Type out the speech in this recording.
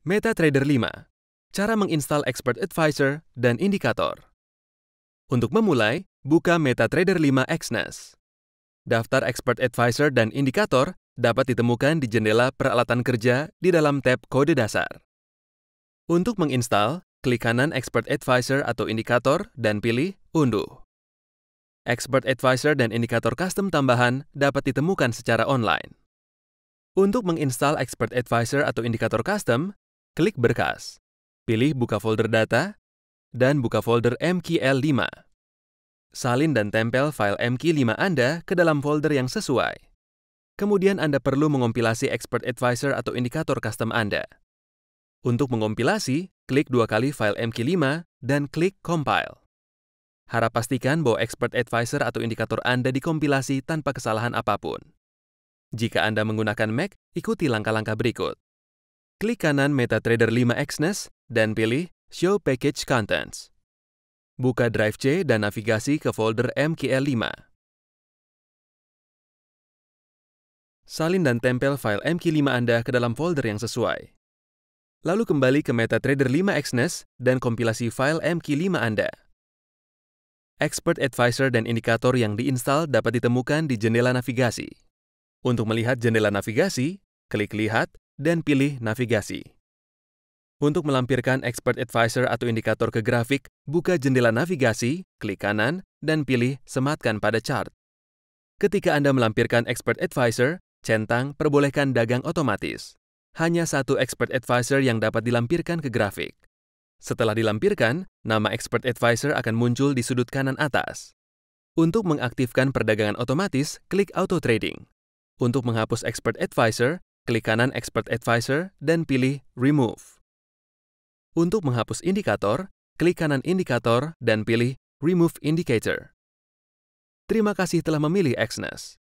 MetaTrader 5. Cara menginstal Expert Advisor dan indikator. Untuk memulai, buka MetaTrader 5 XNAS. Daftar Expert Advisor dan indikator dapat ditemukan di jendela peralatan kerja di dalam tab kode dasar. Untuk menginstal, klik kanan Expert Advisor atau indikator dan pilih unduh. Expert Advisor dan indikator custom tambahan dapat ditemukan secara online. Untuk menginstal Expert Advisor atau indikator custom, Klik berkas. Pilih buka folder data dan buka folder MQL5. Salin dan tempel file MQ5 Anda ke dalam folder yang sesuai. Kemudian Anda perlu mengompilasi Expert Advisor atau indikator custom Anda. Untuk mengompilasi, klik dua kali file MQ5 dan klik Compile. Harap pastikan bahwa Expert Advisor atau indikator Anda dikompilasi tanpa kesalahan apapun. Jika Anda menggunakan Mac, ikuti langkah-langkah berikut. Klik kanan MetaTrader 5 Xnes dan pilih Show Package Contents. Buka Drive C dan navigasi ke folder MQL5. Salin dan tempel file MQ5 Anda ke dalam folder yang sesuai. Lalu kembali ke MetaTrader 5 Xnes dan kompilasi file MQ5 Anda. Expert Advisor dan indikator yang diinstal dapat ditemukan di jendela navigasi. Untuk melihat jendela navigasi, klik Lihat dan pilih navigasi. Untuk melampirkan Expert Advisor atau indikator ke grafik, buka jendela navigasi, klik kanan, dan pilih Sematkan pada chart. Ketika Anda melampirkan Expert Advisor, centang perbolehkan dagang otomatis. Hanya satu Expert Advisor yang dapat dilampirkan ke grafik. Setelah dilampirkan, nama Expert Advisor akan muncul di sudut kanan atas. Untuk mengaktifkan perdagangan otomatis, klik Auto Trading. Untuk menghapus Expert Advisor, klik kanan Expert Advisor dan pilih Remove. Untuk menghapus indikator, klik kanan indikator dan pilih Remove Indicator. Terima kasih telah memilih Exynos.